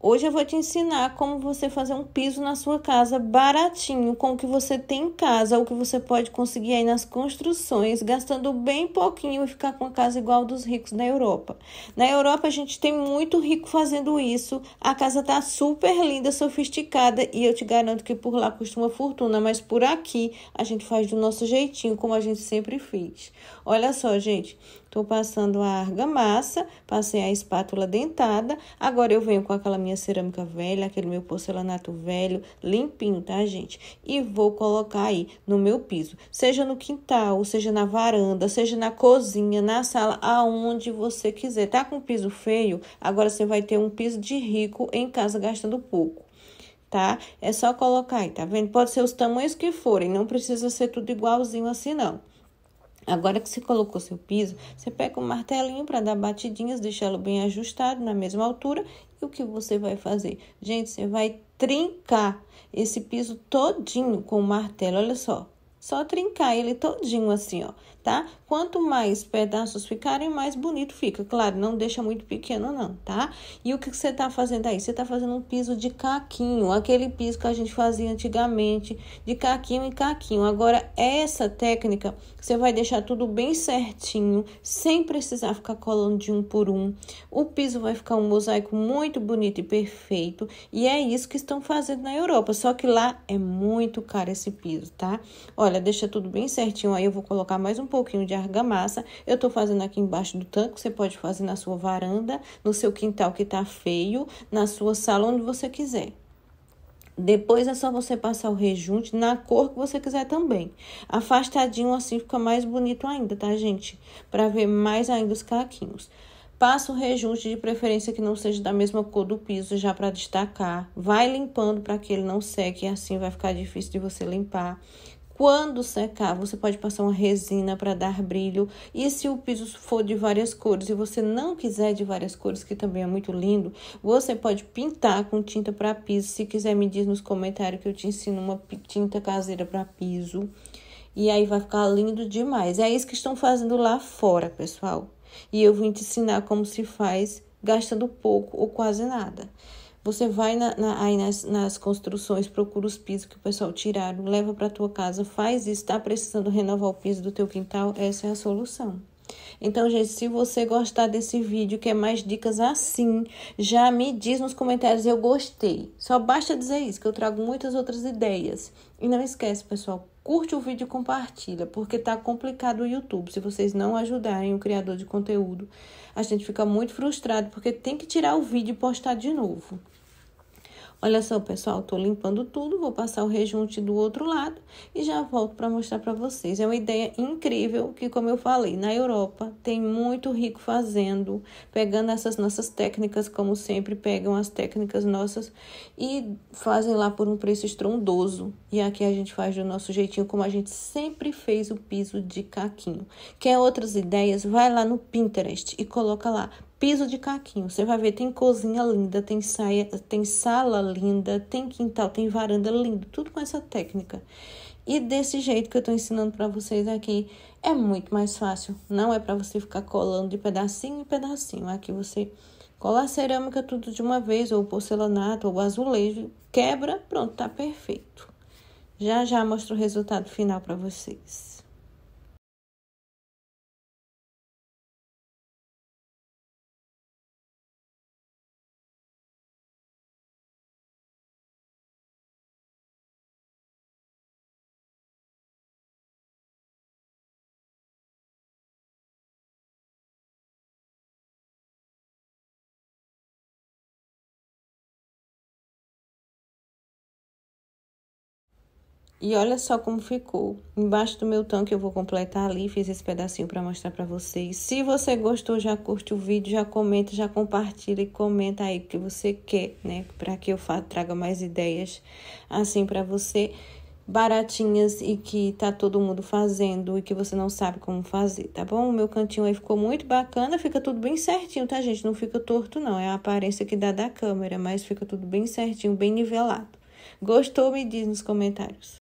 Hoje eu vou te ensinar como você fazer um piso na sua casa baratinho, com o que você tem em casa, o que você pode conseguir aí nas construções, gastando bem pouquinho e ficar com a casa igual dos ricos na Europa. Na Europa a gente tem muito rico fazendo isso. A casa tá super linda, sofisticada e eu te garanto que por lá custa uma fortuna, mas por aqui a gente faz do nosso jeitinho, como a gente sempre fez. Olha só, gente, Estou passando a argamassa, passei a espátula dentada. Agora eu venho com aquela minha cerâmica velha, aquele meu porcelanato velho, limpinho, tá, gente? E vou colocar aí no meu piso, seja no quintal, seja na varanda, seja na cozinha, na sala, aonde você quiser. Tá com piso feio? Agora você vai ter um piso de rico em casa gastando pouco tá? É só colocar aí, tá vendo? Pode ser os tamanhos que forem, não precisa ser tudo igualzinho assim, não. Agora que você colocou seu piso, você pega um martelinho para dar batidinhas, deixá-lo bem ajustado na mesma altura. E o que você vai fazer? Gente, você vai trincar esse piso todinho com o martelo, olha só. Só trincar ele todinho assim, ó, tá? Quanto mais pedaços ficarem, mais bonito fica. Claro, não deixa muito pequeno não, tá? E o que você tá fazendo aí? Você tá fazendo um piso de caquinho, aquele piso que a gente fazia antigamente, de caquinho em caquinho. Agora, essa técnica, você vai deixar tudo bem certinho, sem precisar ficar colando de um por um. O piso vai ficar um mosaico muito bonito e perfeito. E é isso que estão fazendo na Europa, só que lá é muito caro esse piso, tá? Olha, deixa tudo bem certinho, aí eu vou colocar mais um pouquinho de argamassa. Eu estou fazendo aqui embaixo do tanque, você pode fazer na sua varanda, no seu quintal que está feio, na sua sala, onde você quiser. Depois é só você passar o rejunte na cor que você quiser também. Afastadinho assim fica mais bonito ainda, tá, gente? Para ver mais ainda os caquinhos. Passa o rejunte de preferência que não seja da mesma cor do piso, já para destacar. Vai limpando para que ele não seque, assim vai ficar difícil de você limpar. Quando secar, você pode passar uma resina para dar brilho. E se o piso for de várias cores e você não quiser de várias cores, que também é muito lindo, você pode pintar com tinta para piso. Se quiser, me diz nos comentários que eu te ensino uma tinta caseira para piso. E aí vai ficar lindo demais. É isso que estão fazendo lá fora, pessoal. E eu vim te ensinar como se faz gastando pouco ou quase nada. Você vai na, na, aí nas, nas construções, procura os pisos que o pessoal tiraram, leva para tua casa, faz isso. Está precisando renovar o piso do teu quintal? Essa é a solução. Então, gente, se você gostar desse vídeo, quer mais dicas assim, já me diz nos comentários, eu gostei. Só basta dizer isso, que eu trago muitas outras ideias. E não esquece, pessoal, curte o vídeo e compartilha, porque tá complicado o YouTube. Se vocês não ajudarem o criador de conteúdo, a gente fica muito frustrado, porque tem que tirar o vídeo e postar de novo. Olha só, pessoal, tô limpando tudo, vou passar o rejunte do outro lado e já volto para mostrar para vocês. É uma ideia incrível que, como eu falei, na Europa tem muito rico fazendo, pegando essas nossas técnicas, como sempre pegam as técnicas nossas e fazem lá por um preço estrondoso. E aqui a gente faz do nosso jeitinho, como a gente sempre fez o piso de caquinho. Quer outras ideias? Vai lá no Pinterest e coloca lá piso de caquinho. Você vai ver, tem cozinha linda, tem, saia, tem sala linda, tem quintal, tem varanda linda, tudo com essa técnica. E desse jeito que eu estou ensinando para vocês aqui, é muito mais fácil. Não é para você ficar colando de pedacinho em pedacinho. Aqui você cola a cerâmica tudo de uma vez, ou porcelanato, ou azulejo, quebra, pronto, tá perfeito. Já já mostro o resultado final para vocês. E olha só como ficou. Embaixo do meu tanque eu vou completar ali, fiz esse pedacinho para mostrar para vocês. Se você gostou, já curte o vídeo, já comenta, já compartilha e comenta aí o que você quer, né? Para que eu traga mais ideias assim para você baratinhas e que tá todo mundo fazendo e que você não sabe como fazer, tá bom? O meu cantinho aí ficou muito bacana, fica tudo bem certinho, tá, gente? Não fica torto não, é a aparência que dá da câmera, mas fica tudo bem certinho, bem nivelado. Gostou? Me diz nos comentários.